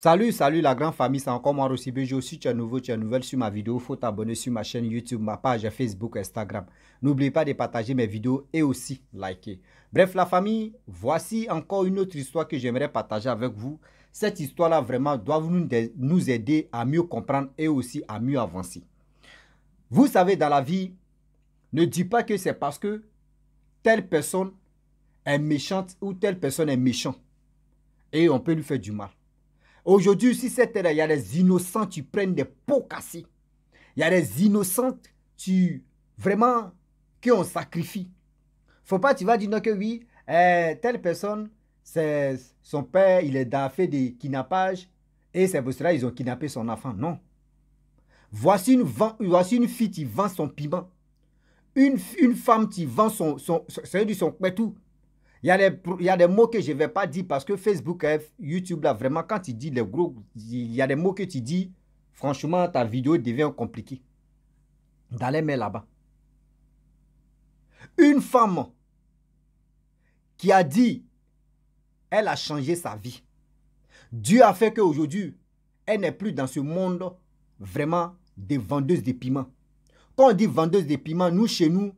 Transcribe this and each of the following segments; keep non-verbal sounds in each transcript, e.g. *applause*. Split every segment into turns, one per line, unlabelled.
Salut, salut la grande famille, c'est encore moi Bejo, Si tu es nouveau, tu es nouvelle sur ma vidéo, il faut t'abonner sur ma chaîne YouTube, ma page Facebook, Instagram. N'oublie pas de partager mes vidéos et aussi liker. Bref, la famille, voici encore une autre histoire que j'aimerais partager avec vous. Cette histoire-là, vraiment, doit nous aider à mieux comprendre et aussi à mieux avancer. Vous savez, dans la vie, ne dis pas que c'est parce que telle personne est méchante ou telle personne est méchant et on peut lui faire du mal. Aujourd'hui, si c'était là, il y a des innocents, tu prennent des pots cassés. Il y a des innocents, tu vraiment, qui ont sacrifie. Faut pas, tu vas dire que oui, eh, telle personne, c'est son père, il est fait des kidnappages et c'est pour cela qu'ils ont kidnappé son enfant. Non. Voici une, voici une fille qui vend son piment. Une, femme qui vend son, son, son, son, son, il y, a des, mots que je ne vais pas dire parce que Facebook, hein, YouTube, là, vraiment, quand tu dis les gros, il y a des mots que tu dis, franchement, ta vidéo devient compliquée. D'aller mettre là-bas. Une femme qui a dit, elle a changé sa vie. Dieu a fait qu'aujourd'hui, elle n'est plus dans ce monde vraiment des vendeuses de piments. Quand on dit vendeuse de piments, nous, chez nous,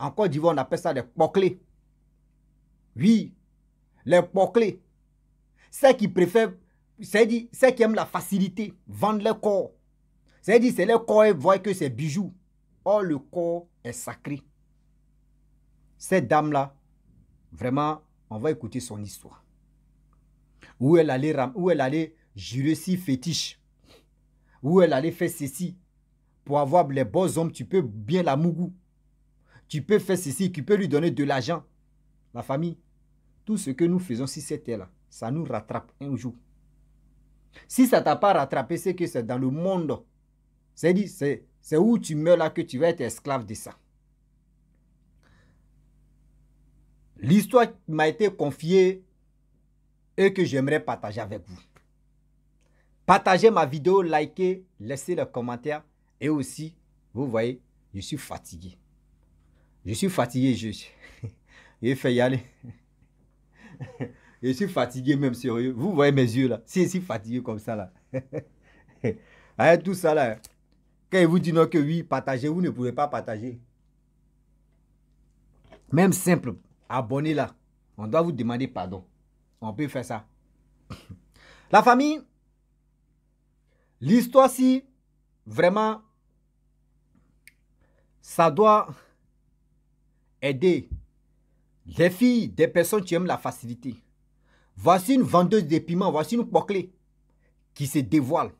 en Côte d'Ivoire, on appelle ça des poclés. Oui, les porclés. Ceux qui préfèrent, cest à ceux qui aiment la facilité, Vendre leur corps. cest à c'est leur corps et voient que c'est bijoux. Or, le corps est sacré. Cette dame-là, vraiment, on va écouter son histoire. Où elle allait, où elle allait jurer si fétiche. Où elle allait faire ceci. Pour avoir les beaux hommes, tu peux bien la mougou. Tu peux faire ceci, tu peux lui donner de l'argent. La famille, tout ce que nous faisons si c'était là ça nous rattrape un jour. Si ça t'a pas rattrapé, c'est que c'est dans le monde. C'est dit, c'est où tu meurs là que tu vas être esclave de ça. L'histoire m'a été confiée et que j'aimerais partager avec vous. Partagez ma vidéo, likez, laissez le commentaire et aussi, vous voyez, je suis fatigué. Je suis fatigué, je, *laughs* je vais y aller. *laughs* je suis fatigué même, sérieux. Vous voyez mes yeux là. Si je fatigué comme ça là. *laughs* Hein, tout ça là. Quand ils vous disent que oui, partagez, vous ne pouvez pas partager. Même simple, abonnez là. On doit vous demander pardon. On peut faire ça. *laughs* La famille, l'histoire si vraiment, ça doit aider les filles des personnes qui aiment la facilité. Voici une vendeuse de piments, voici une poclée qui se dévoile.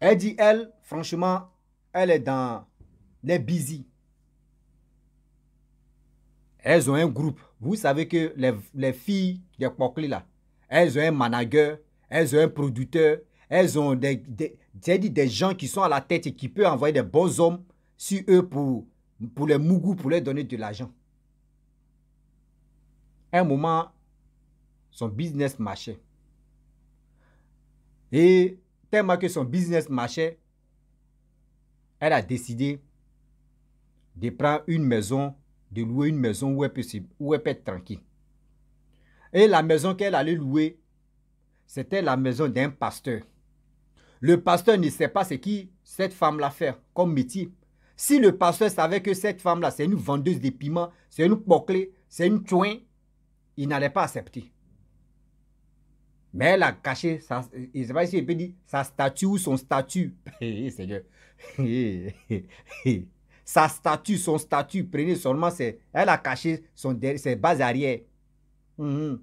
Elle dit, elle, franchement, elle est dans les busy. Elles ont un groupe. Vous savez que les, filles des poclés là, elles ont un manager, elles ont un producteur, elles ont des, des, des gens qui sont à la tête et qui peuvent envoyer des bons hommes sur eux pour, pour les mougous, pour leur donner de l'argent un moment, son business marchait. Et tellement que son business marchait, elle a décidé de prendre une maison, de louer une maison où elle peut, être tranquille. Et la maison qu'elle allait louer, c'était la maison d'un pasteur. Le pasteur ne sait pas ce qui cette femme-là fait comme métier. Si le pasteur savait que cette femme-là, c'est une vendeuse de piments, c'est une poclée, c'est une toin il n'allait pas accepter. Mais elle a caché, sa, statue ou son statut. Seigneur. *laughs* *laughs* sa statue, son statut, prenez seulement ses, Elle a caché son, ses bases arrières. Mhm.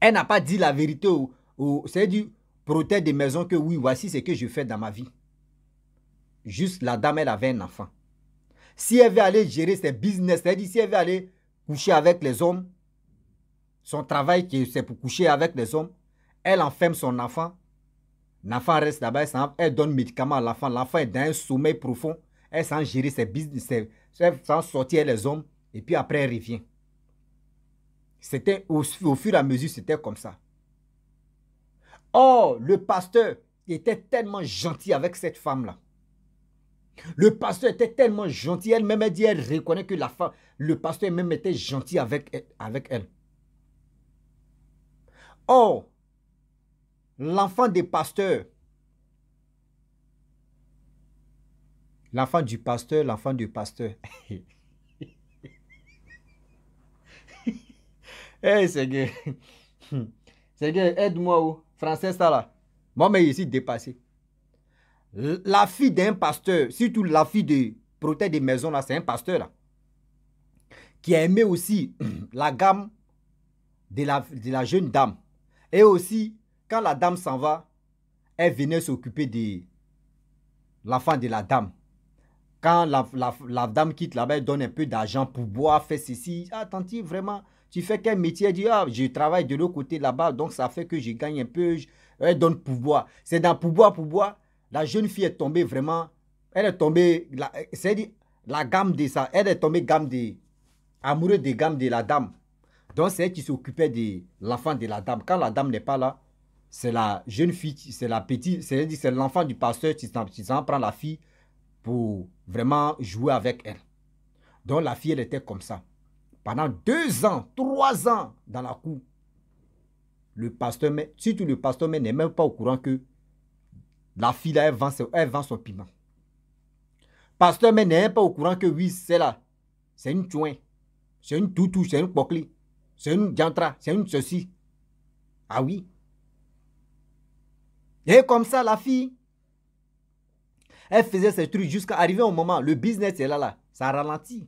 Elle n'a pas dit la vérité au, c'est du protège des maisons que oui, voici ce que je fais dans ma vie. Juste la dame, elle avait un enfant. Si elle veut aller gérer ses business, elle dit si elle veut aller coucher avec les hommes, son travail c'est pour coucher avec les hommes, elle enferme son enfant, l'enfant reste là-bas, elle donne médicaments à l'enfant, l'enfant est dans un sommeil profond, elle s'en gérer ses business, elle sans sortir les hommes, et puis après elle revient. C'était au, au fur et à mesure, c'était comme ça. Or, le pasteur était tellement gentil avec cette femme-là. Le pasteur était tellement gentil, elle-même a dit, elle reconnaît que la femme, le pasteur même était gentil avec, avec elle. Oh, l'enfant des pasteurs, l'enfant du pasteur, l'enfant du pasteur. *laughs* hey Seigneur, *laughs* Seigneur, aide-moi, oh. français ça là. Moi, mais ici dépassé. La fille d'un pasteur, surtout la fille de protège des maisons, c'est un pasteur, qui a aimé aussi *clears throat* la gamme de la, de la jeune dame. Et aussi, quand la dame s'en va, elle venait s'occuper de l'enfant de la dame. Quand la, la, la dame quitte là-bas, elle donne un peu d'argent pour boire, fait ceci. Attentive, ah, vraiment. Tu fais quel métier Elle dit, ah, je travaille de l'autre côté là-bas, donc ça fait que je gagne un peu. Je... Elle donne pour boire. C'est dans pour boire, pour boire. La jeune fille est tombée vraiment, elle est tombée, c'est-à-dire la gamme de ça, elle est tombée gamme de, amoureuse de gamme de la dame. Donc c'est elle qui s'occupait de l'enfant de la dame. Quand la dame n'est pas là, c'est la jeune fille, c'est la petite, c'est l'enfant du pasteur qui s'en prend la fille pour vraiment jouer avec elle. Donc la fille, elle était comme ça. Pendant deux ans, trois ans dans la cour, le pasteur, surtout le pasteur, n'est même pas au courant que la fille, elle vend, son piment. Pasteur, mais n'est pas au courant que oui, c'est là. C'est une chouin. C'est une toutou, c'est une pocli. C'est une diantra, c'est une ceci. Ah oui. Et comme ça, la fille, elle faisait ses trucs jusqu'à arriver au moment. Le business est là, là. Ça ralentit.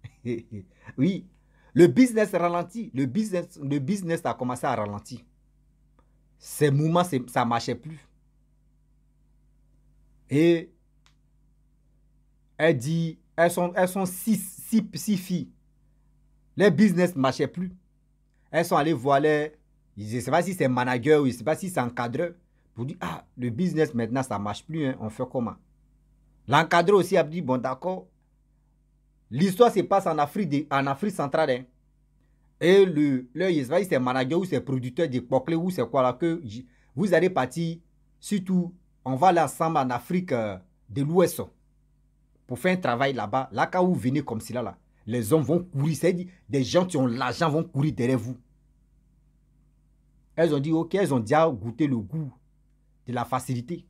*laughs* oui. Le business ralentit. Le business, le business a commencé à ralentir. Ces moments, ça ne marchait plus. Et elle dit, elles sont, elles sont six, six, filles. Les business ne marchaient plus. Elles sont allées voir les, je ne sais pas si c'est manager ou je ne sais pas si c'est encadreur, pour dire, ah, le business maintenant, ça ne marche plus, hein, on fait comment L'encadreur aussi a dit, bon d'accord, l'histoire se passe en Afrique, de, en Afrique centrale. Hein. Et le, le je sais pas si c'est manager ou c'est producteur de poclés, ou c'est quoi là, que vous allez partir, surtout on va aller ensemble en Afrique euh, de l'Ouest pour faire un travail là-bas. Là, quand vous venez comme cela, les hommes vont courir. C'est-à-dire, des gens qui ont l'argent vont courir derrière vous. Elles ont dit, OK, elles ont déjà goûté le goût de la facilité.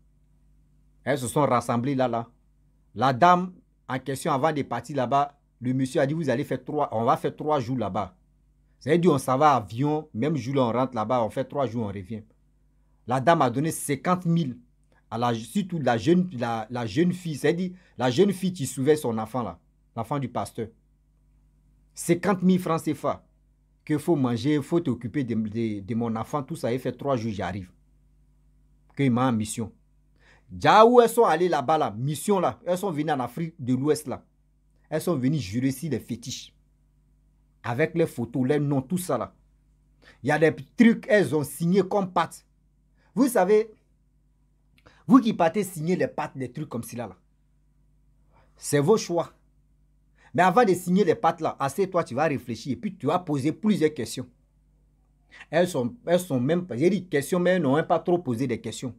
Elles se sont rassemblées là, là. La dame en question, avant de partir là-bas, le monsieur a dit, vous allez faire trois, on va faire trois jours là-bas. C'est-à-dire, on s'en va à avion, même jour on rentre là-bas, on fait trois jours, on revient. La dame a donné 50 000 la, surtout la jeune, la, jeune fille, c'est-à-dire la jeune fille qui souvait son enfant là, l'enfant du pasteur. 50 000 francs CFA qu'il faut manger, il faut t'occuper de, mon enfant, tout ça, il fait trois jours, j'arrive. Qu'il m'a en mission. Déjà où elles sont allées là-bas, là, mission là, elles sont venues en Afrique de l'Ouest là. Elles sont venues jurer ici les fétiches. Avec les photos, les noms, tout ça là. Il y a des trucs, elles ont signé comme pâte. Vous savez, vous qui partez signer les pattes, des trucs comme cela, là. C'est vos choix. Mais avant de signer les pattes là, assez toi tu vas réfléchir et puis tu vas poser plusieurs questions. Elles sont, elles sont même pas, j'ai dit questions, mais elles n'ont même pas trop posé des questions.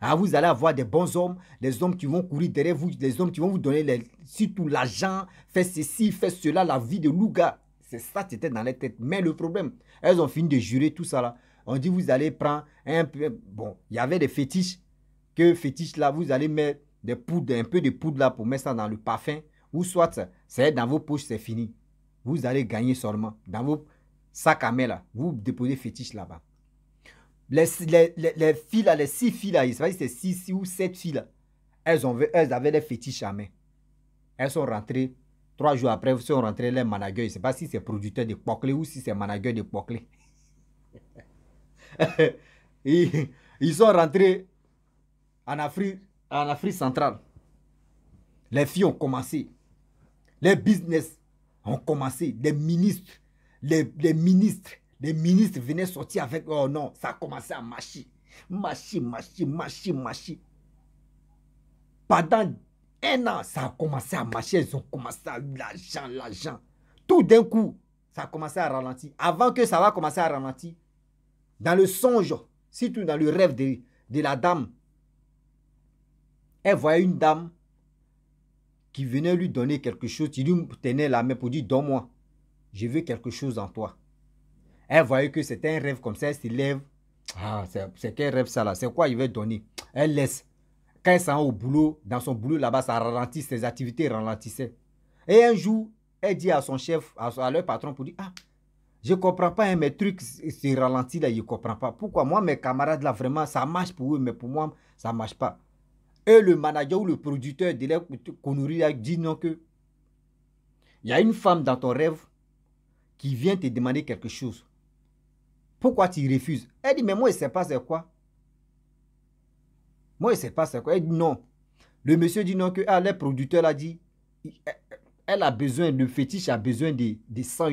Ah, vous allez avoir des bons hommes, des hommes qui vont courir derrière vous, des hommes qui vont vous donner surtout l'argent, faire ceci, faire cela, la vie de Louga. C'est ça qui était dans les têtes. Mais le problème, elles ont fini de jurer tout ça là. On dit vous allez prendre un peu. Bon, il y avait des fétiches, que fétiche là, vous allez mettre des poudres, un peu de poudre là pour mettre ça dans le parfum, ou soit c'est dans vos poches, c'est fini. Vous allez gagner seulement. Dans vos sacs à main là, vous déposez fétiche là-bas. Les, les, les, les, filles là, les six filles là, il se c'est six, ou sept filles elles, ont, elles avaient des fétiches à main. Elles sont rentrées Trois jours après, vous sont rentrés les managers, je ne sais pas si c'est producteur de Poclé ou si c'est manager de Poclé. *laughs* ils, sont rentrés en Afrique, en Afrique centrale, les filles ont commencé. Les business ont commencé. Les ministres, les, ministres, les ministres venaient sortir avec Oh non, ça a commencé à marcher. Marcher, marcher, marcher, marcher. Pendant un an, ça a commencé à marcher. Ils ont commencé à l'argent, l'argent. Tout d'un coup, ça a commencé à ralentir. Avant que ça va commencer à ralentir, dans le songe, surtout dans le rêve de, de la dame elle voyait une dame qui venait lui donner quelque chose. Il lui tenait la main pour dire Donne-moi, je veux quelque chose en toi. Elle voyait que c'était un rêve comme ça. Elle se lève. Ah, c'est quel rêve ça là C'est quoi il veut donner Elle laisse. Quand elle s'en va au boulot, dans son boulot là-bas, ça ralentit, ses activités ralentissaient. Et un jour, elle dit à son chef, à, leur patron pour dire Ah, je ne comprends pas, hein, mes trucs C'est ralenti là, je ne comprends pas. Pourquoi moi, mes camarades là, vraiment, ça marche pour eux, mais pour moi, ça ne marche pas. Et le manager ou le producteur de qu'on qu'on a dit non que il y a une femme dans ton rêve qui vient te demander quelque chose. Pourquoi tu refuses Elle dit, mais moi, je ne sais pas c'est quoi. Moi, je ne sais pas c'est quoi. Elle dit non. Le monsieur dit non que ah, le producteur a dit, elle a besoin, le fétiche a besoin des de sang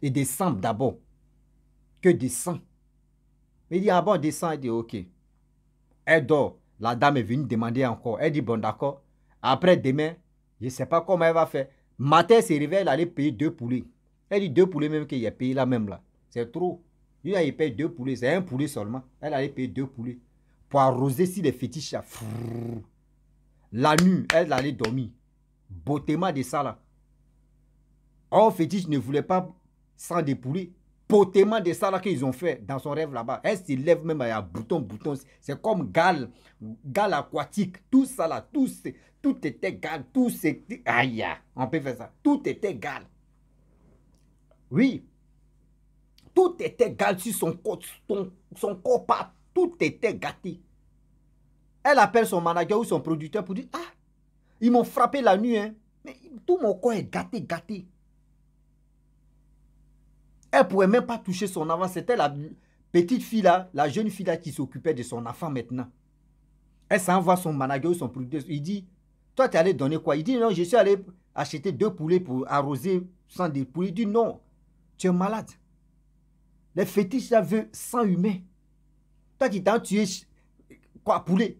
Et des sangs d'abord. Que des sangs. Il dit, ah bon, des sangs. Elle dit, ok. Elle dort. La dame est venue demander encore. Elle dit, bon d'accord, après demain, je ne sais pas comment elle va faire. Matin, elle se réveille, elle allait payer deux poulets. Elle dit, deux poulets même qu'il a payé là même là. C'est trop. Il a paye deux poulets, c'est un poulet seulement. Elle allait payer deux poulets. Pour arroser si les fétiches. La nuit, elle allait dormir. Beautément de ça là. fétiche ne voulait pas sans des poulets potément de ça là qu'ils ont fait dans son rêve là-bas. Elle lève même à bouton, bouton. C'est comme gal, gal aquatique. Tout ça là, tout, tout était gal. tout Aïe, on peut faire ça. Tout était gal. Oui. Tout était gal sur son corps, son corps Tout était gâté. Elle appelle son manager ou son producteur pour dire, ah, ils m'ont frappé la nuit, hein. Mais tout mon corps est gâté, gâté. Elle ne pouvait même pas toucher son enfant. C'était la petite fille-là, la jeune fille-là qui s'occupait de son enfant maintenant. Elle s'envoie son manager, son producteur. Il dit, toi, tu es allé donner quoi Il dit, non, je suis allé acheter deux poulets pour arroser sans des poulets. Il dit, non, tu es malade. Les fétiches, ça veut sang humain. Toi qui tu es quoi, poulet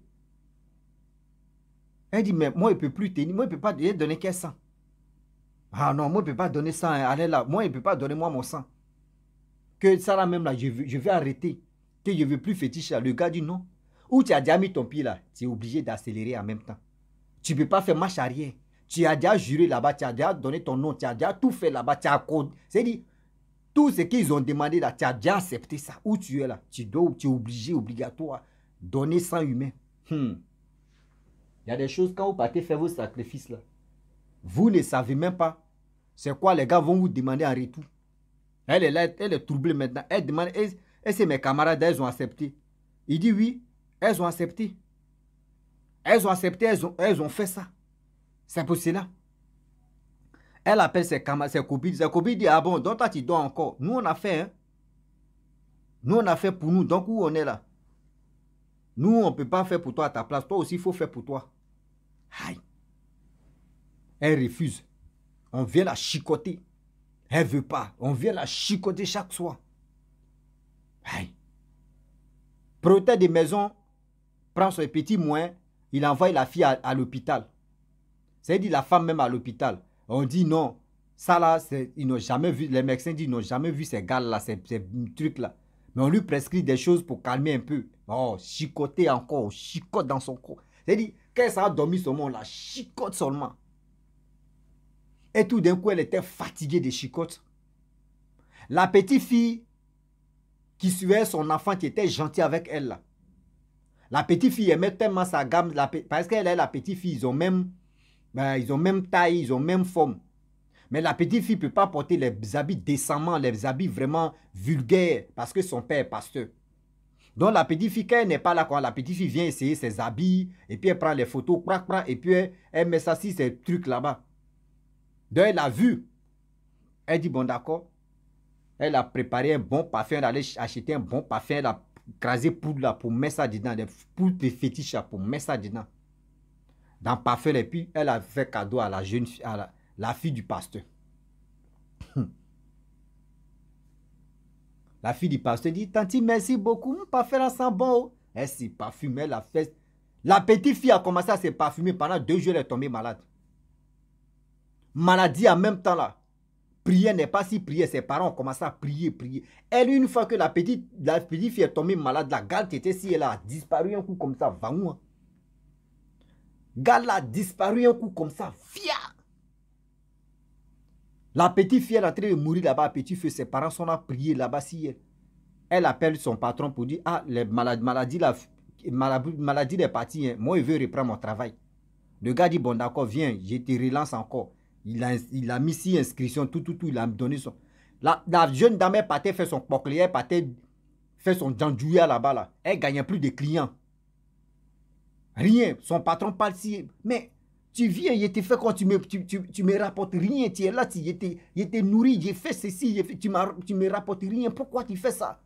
Elle dit, mais moi, je ne peux plus tenir. Moi, je ne peux pas donner quel sang. Ah non, moi, je ne peux pas donner sang. Hein. Allez là, moi, je ne peux pas donner moi mon sang que Sarah même là, je, je vais arrêter, que je ne veux plus fétiche là. Le gars dit non. Ou tu as déjà mis ton pied là, tu es obligé d'accélérer en même temps. Tu ne peux pas faire marche arrière. Tu as déjà juré là-bas, tu as déjà donné ton nom, tu as déjà tout fait là-bas, tu as accordé. C'est-à-dire, tout ce qu'ils ont demandé là, tu as déjà accepté ça. Où tu es là, tu dois, tu es obligé, obligatoire, donner sans humain. Hmm. Il y a des choses, quand vous partez faire vos sacrifices là, vous ne savez même pas c'est quoi les gars vont vous demander en retour. Elle est là, elle est troublée maintenant. Elle demande, et, ce que mes camarades, elles ont accepté. Il dit oui, elles ont accepté. Elles ont accepté, elles ont, fait ça. C'est pour cela. Elle appelle ses camarades, ses copines. Ses copines disent, ah bon, donc toi tu dois encore. Nous on a fait, hein. Nous on a fait pour nous, donc où on est là. Nous on ne peut pas faire pour toi à ta place. Toi aussi il faut faire pour toi. Aïe. Elle refuse. On vient la chicoter. Elle veut pas. On vient la chicoter chaque soir. Aïe. des maisons prend son petit moins. il envoie la fille à, l'hôpital. C'est-à-dire la femme même à l'hôpital. On dit non. Ça là, ils n'ont jamais vu, les médecins disent qu'ils n'ont jamais vu ces gars-là, ces, trucs-là. Mais on lui prescrit des choses pour calmer un peu. Oh, chicoter encore, chicote dans son corps. C'est-à-dire, quand ça a dormi seulement, on la chicote seulement. Et tout d'un coup, elle était fatiguée des chicotes. La petite fille qui suivait son enfant, qui était gentille avec elle, la petite fille aimait tellement sa gamme, parce qu'elle est la petite fille, ils ont même, ben, ils ont même taille, ils ont même forme. Mais la petite fille ne peut pas porter les habits décemment, les habits vraiment vulgaires, parce que son père est pasteur. Donc la petite fille, quand elle n'est pas là, quand la petite fille vient essayer ses habits, et puis elle prend les photos, et puis elle, met ça si ces trucs là-bas. Donc, elle a vu. Elle dit, bon, d'accord. Elle a préparé un bon parfum. Elle allait acheter un bon parfum. Elle a crasé poudre là pour mettre ça dedans. Des poudres fétiches pour mettre ça dedans. Dans le parfum. Et puis, elle a fait cadeau à la jeune fille, la, fille du pasteur. La fille du pasteur dit, Tanti, merci beaucoup. Mon parfum sent bon. Elle s'est parfumée, la La petite fille a commencé à se parfumer. Pendant deux jours, elle est tombée malade maladie en même temps là. Prier n'est pas si prier. Ses parents ont commencé à prier, prier. Elle, une fois que la petite, la petite fille est tombée malade, la gale était si elle a disparu un coup comme ça, va où hein. a disparu un coup comme ça, via. La petite fille, a est en mourir là-bas, petit feu. Ses parents sont là prier là-bas si elle. appelle son patron pour dire Ah, les maladie maladie la maladie, maladie est partie. Hein. Moi, je veux reprendre mon travail. Le gars dit Bon, d'accord, viens, je te relance encore. Il a, mis six inscriptions, tout, tout, tout. Il a donné son. La, la jeune dame, est partait faire son poclier, elle fait faire son djandouya là-bas. Là. Elle gagnait plus de clients. Rien. Son patron parle si. Mais tu viens, il était fait quoi tu me, tu, tu, me rapportes rien. Tu es là, tu, il, était nourri, j'ai fait ceci, tu, tu me rapportes rien. Pourquoi tu fais ça?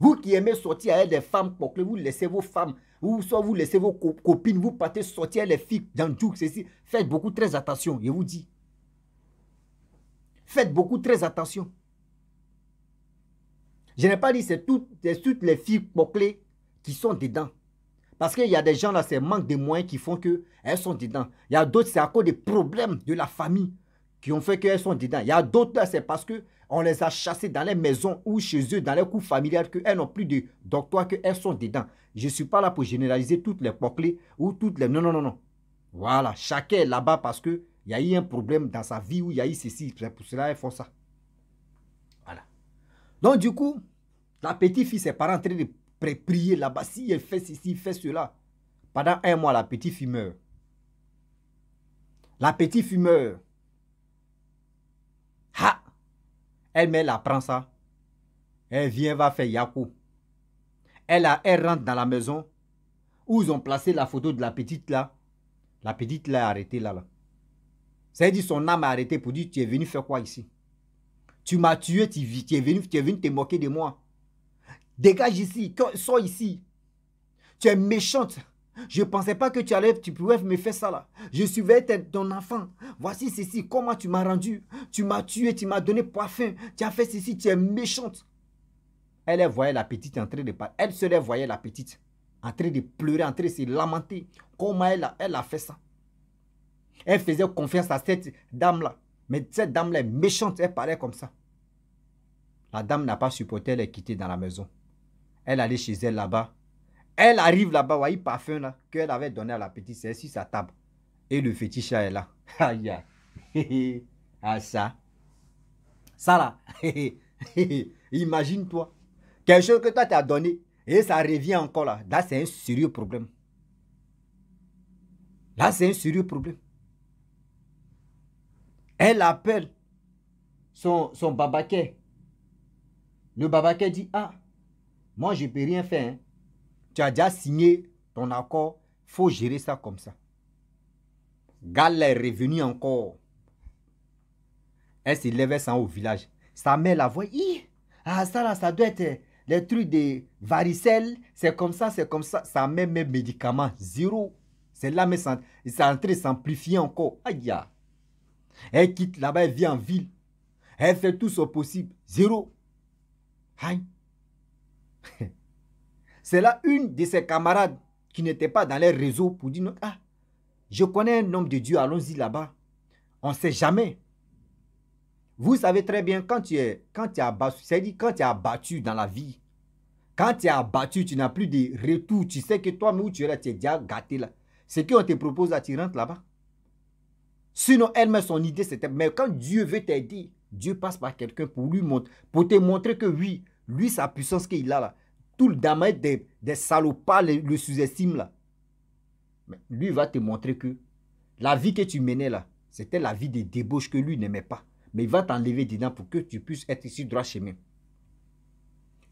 Vous qui aimez sortir avec des femmes que vous laissez vos femmes, ou soit vous laissez vos copines, vous partez sortir les filles dans tout ceci. Faites beaucoup très attention, je vous dis. Faites beaucoup très attention. Je n'ai pas dit c'est toutes, les filles poclées qui sont dedans. Parce qu'il y a des gens là, c'est manque de moyens qui font qu'elles sont dedans. Il y a d'autres, c'est à cause des problèmes de la famille qui ont fait qu'elles sont dedans. Il y a d'autres là, c'est parce que on les a chassés dans les maisons ou chez eux, dans les cours familiales, qu'elles n'ont plus de doctorat, qu'elles sont dedans. Je ne suis pas là pour généraliser toutes les poches ou toutes les... Non, non, non, non. Voilà, chacun est là-bas parce qu'il y a eu un problème dans sa vie ou il y a eu ceci. Pour cela, elles font ça. Voilà. Donc, du coup, la petite fille, ses parents en train de prier là-bas. Si elle fait ceci, elle fait cela. Pendant un mois, la petite fille meurt. La petite fille meurt. elle met, la apprend ça. Elle vient, va faire Yaku. Elle, a, rentre dans la maison où ils ont placé la photo de la petite là. La petite là est arrêtée là. là. Ça dit son âme a arrêté pour dire tu es venu faire quoi ici Tu m'as tué, tu, es venu, tu te moquer de moi. Dégage ici, sois ici. Tu es méchante. Je ne pensais pas que tu allais, tu pouvais me faire ça là. Je suivais ton enfant. Voici ceci, comment tu m'as rendu. Tu m'as tué, tu m'as donné parfum. Tu as fait ceci, tu es méchante. Elle voyait la petite en de parler. Elle se voyait la petite en train de pleurer, en train de se lamenter. Comment elle a, elle a fait ça Elle faisait confiance à cette dame-là. Mais cette dame-là est méchante, elle parlait comme ça. La dame n'a pas supporté, elle est quittée dans la maison. Elle allait chez elle là-bas elle arrive là-bas, voyez, parfum là, qu'elle avait donné à la petite, c'est sur sa table. Et le fétiche est là. *laughs* Aïe, aïe. *laughs* Ah, ça. Ça là. *laughs* Imagine-toi. Quelque chose que toi t'as donné. Et ça revient encore là. Là, c'est un sérieux problème. Là, c'est un sérieux problème. Elle appelle son, son babaquet. Le babaquet dit, ah, moi, je ne peux rien faire. Hein tu as déjà signé ton accord, Il faut gérer ça comme ça. Gal est revenue encore. Elle s'est levée sans au village. Sa mère la voit. Ah, ça là, ça doit être les trucs de varicelle. C'est comme ça, c'est comme ça. Sa mère met médicaments. Zéro. C'est là, mais ça en s'amplifier encore. Aïe, ah. Elle quitte là-bas, elle vit en ville. Elle fait tout son possible. Zéro. Aïe. *laughs* C'est là une de ses camarades qui n'était pas dans les réseaux pour dire Ah, je connais un homme de Dieu, allons-y là-bas. On ne sait jamais. Vous savez très bien, quand tu es, quand tu es abattu, cest à quand tu es abattu dans la vie, quand tu es abattu, tu n'as plus de retour. Tu sais que toi-même où tu es là, tu es déjà gâté là. Ce qu'on te propose là, tu rentres là-bas. Sinon, elle met son idée, c'était. Mais quand Dieu veut t'aider, Dieu passe par quelqu'un pour lui montrer, pour te montrer que oui, lui, sa puissance qu'il a là, tout le damage des, des salopards le, sous estime là. Mais lui va te montrer que la vie que tu menais là, c'était la vie des débauches que lui n'aimait pas. Mais il va t'enlever dedans pour que tu puisses être ici droit chemin.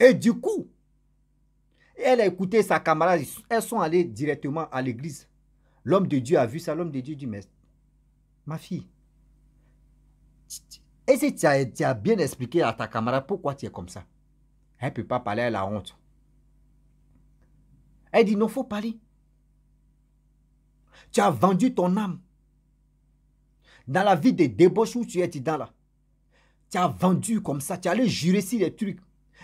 Et du coup, elle a écouté sa camarade, elles sont allées directement à l'église. L'homme de Dieu a vu ça, l'homme de Dieu dit, mais ma fille, et si tu tu as bien expliqué à ta camarade pourquoi tu es comme ça, elle ne peut pas parler à la honte. Elle dit, non, faut pas parler. Tu as vendu ton âme. Dans la vie des débauches où tu es, dans là, tu as vendu comme ça, tu as allé jurer si les trucs.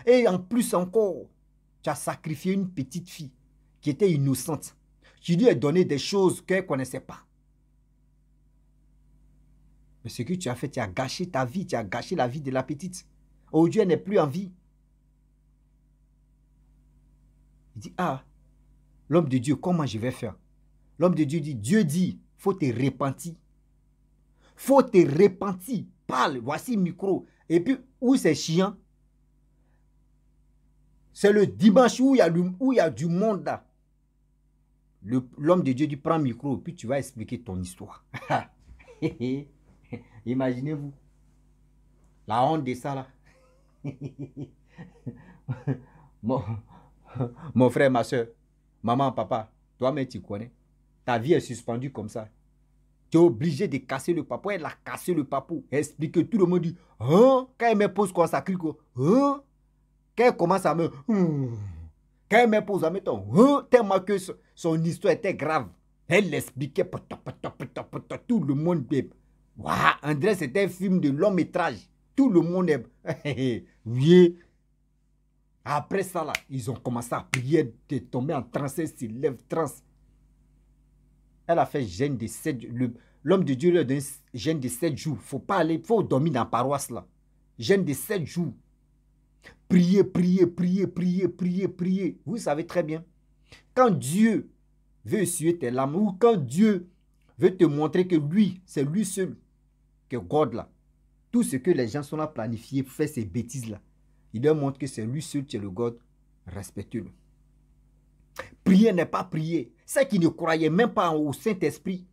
Et en plus encore, tu as sacrifié une petite fille qui était innocente. Tu lui as donné des choses qu'elle ne connaissait pas. Mais ce que tu as fait, tu as gâché ta vie, tu as gâché la vie de la petite. Aujourd'hui, elle n'est plus en vie. Il dit, ah, L'homme de Dieu, comment je vais faire L'homme de Dieu dit, Dieu dit, faut te repentir. Faut te repentir. Parle, voici le micro. Et puis, où c'est chiant C'est le dimanche où il y, a du monde L'homme de Dieu dit, prends le micro, puis tu vas expliquer ton histoire. *laughs* Imaginez-vous. La honte de ça là. *laughs* mon, mon frère, ma soeur, Maman, papa, toi-même, tu connais. Ta vie est suspendue comme ça. Tu es obligé de casser le papou. Elle a cassé le papou. Explique tout le monde dit hein? Quand elle me pose quoi, ça crie hein? Quand elle commence à me. Hmm. Quand elle me pose à me Hein Tellement que son histoire était grave. Elle l'expliquait. Tout le monde. Waouh André, c'était un film de long métrage. Tout le monde est. *laughs* oui. Après ça, là, ils ont commencé à prier de tomber en transe, s'ils lèvent transe. Elle a fait gêne de jours. L'homme de Dieu leur a donné gêne de sept jours. faut pas aller, faut dormir dans la paroisse, là. Gêne de 7 jours. Priez, prier, prier, prier, prier, prier. Vous savez très bien. Quand Dieu veut essuyer tes larmes, ou quand Dieu veut te montrer que lui, c'est lui seul, que God, là, tout ce que les gens sont là planifié, faire ces bêtises-là, il leur montre que c'est lui seul qui est le God. Respectez-le. Prier n'est pas prier. C'est qui ne croyaient même pas au Saint-Esprit,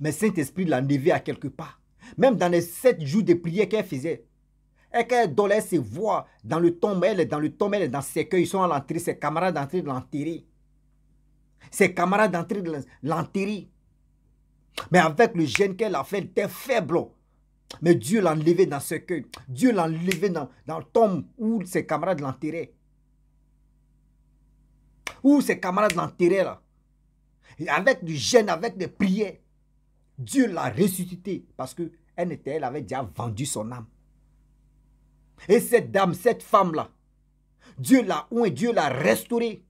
mais Saint-Esprit l'a levé à quelque part. Même dans les sept jours de prière qu'elle faisait, et qu'elle donnait ses voix dans le tombeau, elle est dans le tombeau, elle est dans ses cœurs, ils sont à l'entrée, ses camarades d'entrée de l'enterrer. Ses camarades d'entrée de l'enterrer. Mais avec le gène qu'elle a fait, elle était faible. Mais Dieu l'a enlevé dans ce cueil. Dieu l'a enlevé dans, dans le tombe où ses camarades l'enterraient. Où ses camarades l'enterraient là. avec du gêne, avec des prières. Dieu l'a ressuscité parce que elle, était, elle avait déjà vendu son âme. Et cette dame, cette femme-là, Dieu l'a oué, Dieu l'a restaurée.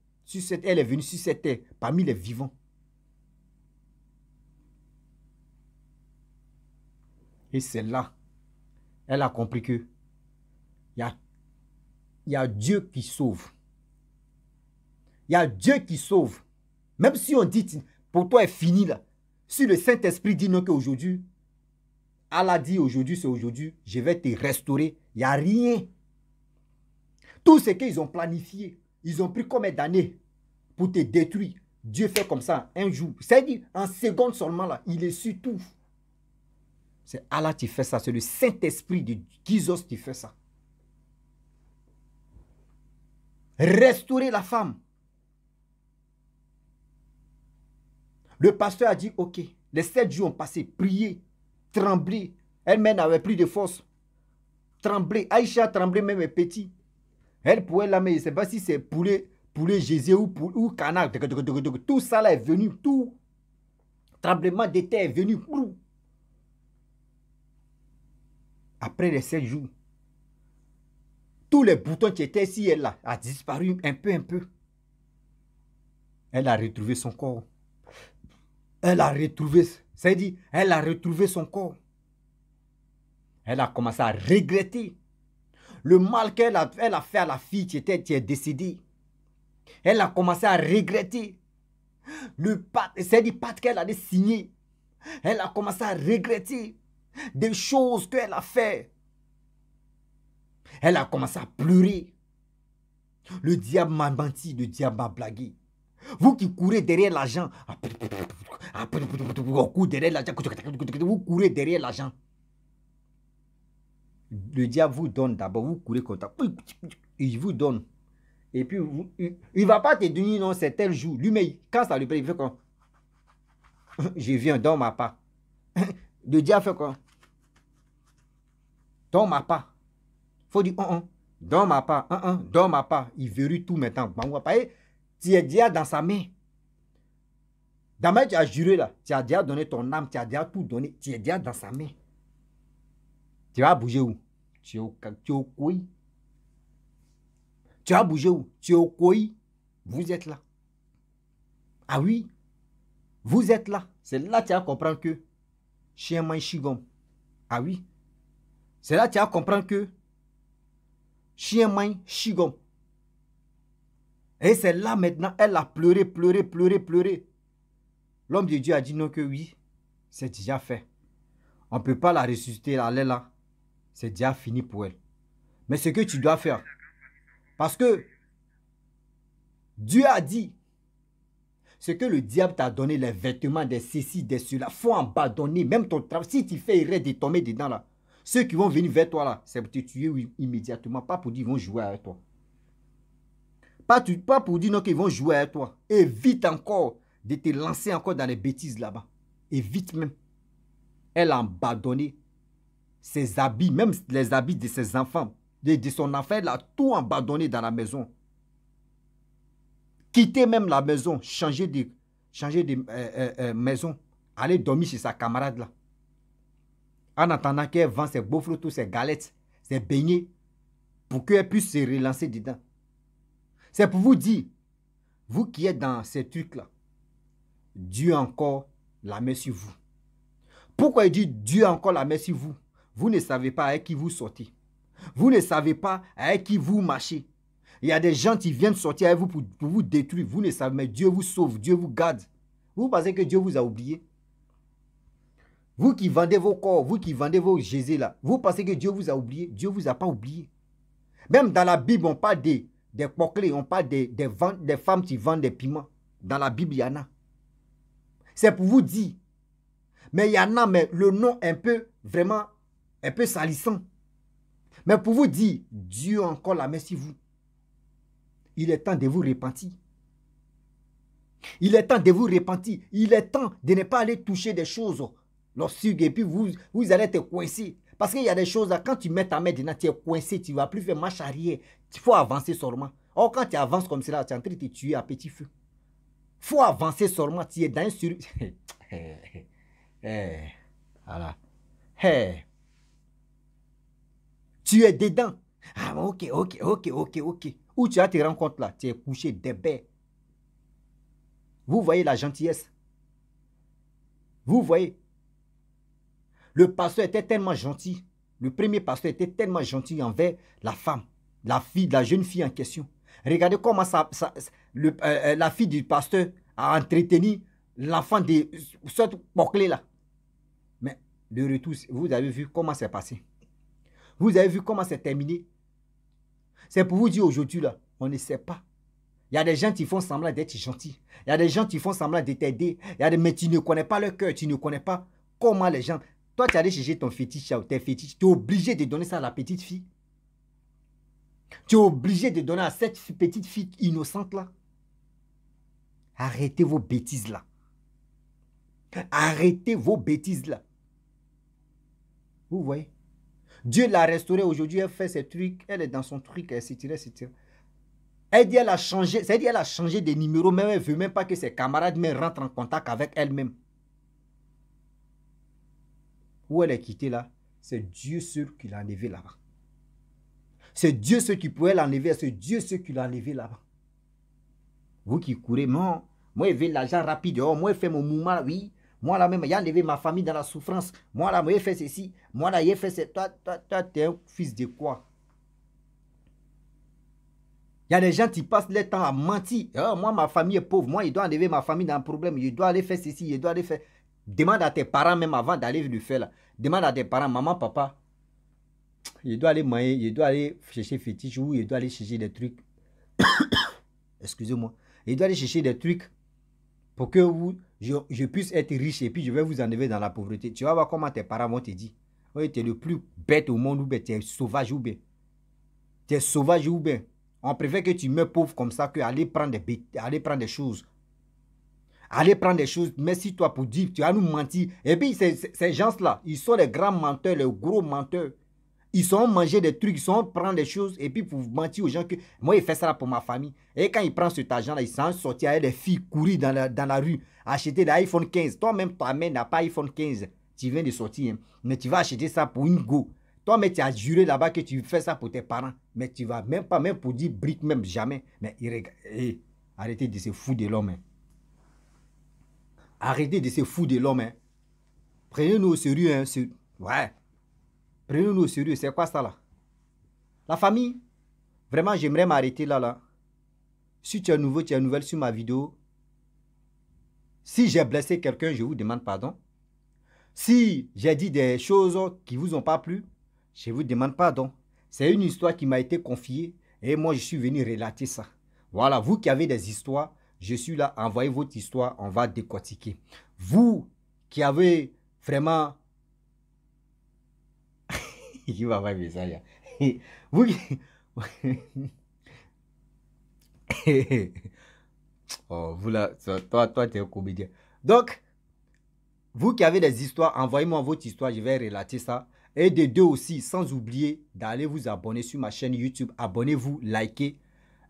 elle est venue sur cette terre parmi les vivants. Et c'est là, elle a compris que il y a, y a Dieu qui sauve. Il y a Dieu qui sauve. Même si on dit, pour toi, est fini là. Si le Saint-Esprit dit non qu'aujourd'hui, Allah dit aujourd'hui, c'est aujourd'hui, je vais te restaurer. Il n'y a rien. Tout ce qu'ils ont planifié, ils ont pris combien d'années pour te détruire. Dieu fait comme ça, un jour. C'est-à-dire, en seconde seulement, là, il est sur tout. C'est Allah qui fait ça, c'est le Saint-Esprit de Jésus qui fait ça. Restaurer la femme. Le pasteur a dit, ok, les sept jours ont passé, prier, trembler. Elle-même n'avait plus de force. Trembler. Aïcha tremblait même petit. Elle pouvait la je ne sais pas si c'est poulet, poulet Jésus ou, poulet, ou Tout ça là est venu, tout tremblement d'été est venu après les sept jours, tous les boutons qui étaient ici et là a disparu un peu, un peu. Elle a retrouvé son corps. Elle a retrouvé, c'est dit, elle a retrouvé son corps. Elle a commencé à regretter le mal qu'elle a, fait à la fille qui, était, qui est décédée. Elle a commencé à regretter le pacte, c'est dit pacte qu'elle a signé. Elle a commencé à regretter des choses qu'elle a fait. Elle a commencé à pleurer. Le diable m'a menti, le diable m'a blagué. Vous qui courez derrière l'argent, vous courez derrière l'argent. Le diable vous donne d'abord, vous courez contre. Il vous donne. Et puis, il ne va pas te donner, non, c'est tel jour. Lui, mais quand ça lui plaît, il fait comme. Je viens dans ma part de Dieu fait quoi Dans ma part. faut dire, un, Dans ma part, Dans ma part. Il verrouille tout maintenant. Bah, tu es déjà dans sa main. Demain, tu as juré là. Tu as déjà donné ton âme. Tu as déjà tout donné. Tu es déjà dans sa main. Tu vas bouger où Tu es au, couille. Tu vas bouger où Tu es au Koi. Vous êtes là. Ah oui, vous êtes là. C'est là que tu vas comprendre que chien mange chigon. Ah oui. C'est là que tu vas comprendre que chien mange Et c'est là maintenant, elle a pleuré, pleuré, pleuré, pleuré. L'homme de Dieu a dit non que oui, c'est déjà fait. On ne peut pas la ressusciter, est là. C'est déjà fini pour elle. Mais ce que tu dois faire, parce que Dieu a dit ce que le diable t'a donné, les vêtements, des ceci, des cela, faut abandonner, même ton travail. Si tu fais de tomber dedans là, ceux qui vont venir vers toi là, c'est pour te tuer immédiatement, pas pour dire qu'ils vont jouer avec toi. Pas, pour dire non qu'ils vont jouer avec toi. Évite encore de te lancer encore dans les bêtises là-bas. Évite même. Elle a abandonné ses habits, même les habits de ses enfants, de, son enfant, elle a tout abandonné dans la maison quitter même la maison, changer de, changer de euh, euh, euh, maison, aller dormir chez sa camarade là. En attendant qu'elle vende ses beaux tous ses galettes, ses beignets, pour qu'elle puisse se relancer dedans. C'est pour vous dire, vous qui êtes dans ces trucs-là, Dieu encore la met sur vous. Pourquoi il dit Dieu encore la met sur vous Vous ne savez pas avec qui vous sortez. Vous ne savez pas avec qui vous marchez. Il y a des gens qui viennent sortir avec vous pour, vous détruire. Vous ne savez, mais Dieu vous sauve, Dieu vous garde. Vous pensez que Dieu vous a oublié Vous qui vendez vos corps, vous qui vendez vos Jésus là, vous pensez que Dieu vous a oublié Dieu ne vous a pas oublié. Même dans la Bible, on parle des, des on parle des, femmes qui vendent des piments. Dans la Bible, il y en a. C'est pour vous dire. Mais il y en a, mais le nom un peu, vraiment, un peu salissant. Mais pour vous dire, Dieu encore la merci vous. Il est temps de vous repentir. Il est temps de vous repentir. Il est temps de ne pas aller toucher des choses lorsque et puis vous, allez être coincé. Parce qu'il y a des choses, là. quand tu mets ta main dedans, tu es coincé, tu ne vas plus faire marche arrière. Il faut avancer seulement. Or, quand tu avances comme cela, tu es en train de te tuer à petit feu. Il faut avancer seulement, tu es dans un sur... *laughs* Eh, eh, eh, tu es dedans. Ah, ok, ok, ok, ok, ok. Où tu as tes rencontres là Tu es couché des Vous voyez la gentillesse. Vous voyez. Le pasteur était tellement gentil. Le premier pasteur était tellement gentil envers la femme, la fille, la jeune fille en question. Regardez comment euh, euh, la fille du pasteur a entretenu l'enfant de cette clé là. Mais le retour, vous avez vu comment c'est passé. Vous avez vu comment c'est terminé. C'est pour vous dire aujourd'hui, là, on ne sait pas. Il y a des gens qui font semblant d'être gentils. Il y a des gens qui font semblant d'être aidés. y a des, mais tu ne connais pas leur cœur. Tu ne connais pas comment les gens. Toi, tu es allé chercher ton fétiche, tes fétiches. Tu es obligé de donner ça à la petite fille. Tu es obligé de donner à cette petite fille innocente-là. Arrêtez vos bêtises-là. Arrêtez vos bêtises-là. Vous voyez Dieu l'a restaurée. Aujourd'hui, elle fait ses trucs. Elle est dans son truc, etc. Elle dit, elle a changé. C'est-à-dire, elle a changé de numéros mais elle ne veut même pas que ses camarades rentrent en contact avec elle-même. Où elle est quittée là C'est Dieu seul qui l'a enlevée là-bas. C'est Dieu seul qui pouvait l'enlever. C'est Dieu seul qui l'a enlevée là-bas. Vous qui courez, moi Moi, je veux l'argent rapide. Oh, moi, je fais mon mouvement, oui. Moi, là, même, il a enlevé ma famille dans la souffrance. Moi, là, il fait ceci. Moi, là, il fait ceci. Toi, toi, toi, t'es un fils de quoi Il y a des gens qui passent leur temps à mentir. Oh, moi, ma famille est pauvre. Moi, il doit enlever ma famille dans un problème. Il doit aller faire ceci. Il doit aller faire. Demande à tes parents, même avant d'aller le faire. Là. Demande à tes parents, maman, papa. Il doit aller manger. Il doit aller chercher fétiche ou il doit aller chercher des trucs. *coughs* Excusez-moi. Il doit aller chercher des trucs pour que vous, je, puisse être riche et puis je vais vous enlever dans la pauvreté. Tu vas voir comment tes parents vont te dire. Oui, tu es le plus bête au monde ou tu es sauvage ou bien. Tu es sauvage ou bien. On préfère que tu meurs pauvre comme ça que aller prendre des, aller prendre des choses. Aller prendre des choses, merci toi pour dire, tu vas nous mentir. Et puis ces gens-là, ils sont les grands menteurs, les gros menteurs. Ils sont manger des trucs, ils sont prendre des choses et puis pour mentir aux gens que moi, il fait ça pour ma famille. Et quand il prend cet argent-là, il s'en sortit avec des filles courir dans la, dans la rue, acheter l'iPhone 15. Toi-même, toi-même n'as pas iPhone 15. Tu viens de sortir, hein. mais tu vas acheter ça pour une go. Toi, mais tu as juré là-bas que tu fais ça pour tes parents. Mais tu vas même pas, même pour dire brique, même jamais. Mais eh, arrêtez de se foutre de l'homme. Hein. Arrêtez de se foutre de l'homme. Hein. Prenez-nous au sérieux. Hein, Ouais. Prenez-nous au sérieux, c'est quoi ça là La famille, vraiment j'aimerais m'arrêter là là. Si tu es nouveau, tu es nouvelle sur ma vidéo. Si j'ai blessé quelqu'un, je vous demande pardon. Si j'ai dit des choses qui ne vous ont pas plu, je vous demande pardon. C'est une histoire qui m'a été confiée et moi je suis venu relater ça. Voilà, vous qui avez des histoires, je suis là, envoyez votre histoire, on va décortiquer. Vous qui avez vraiment *laughs* Il va avoir mes Messiah. *laughs* Vous... *laughs* oh, vous là, toi, toi, t'es un comédien. Donc, vous qui avez des histoires, envoyez-moi votre histoire, je vais relater ça. Et des deux aussi, sans oublier d'aller vous abonner sur ma chaîne YouTube. Abonnez-vous, likez.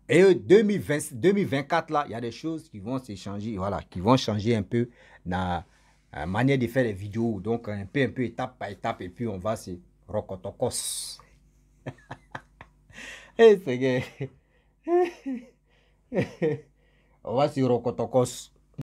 Et 2020, euh, 2024, là, il y a des choses qui vont se changer, voilà, qui vont changer un peu dans la manière de faire les vidéos. Donc, un peu, un peu, étape par étape, et puis on va se Rokotokos. *laughs* Eh, que. Owa *laughs* si Rokotokos.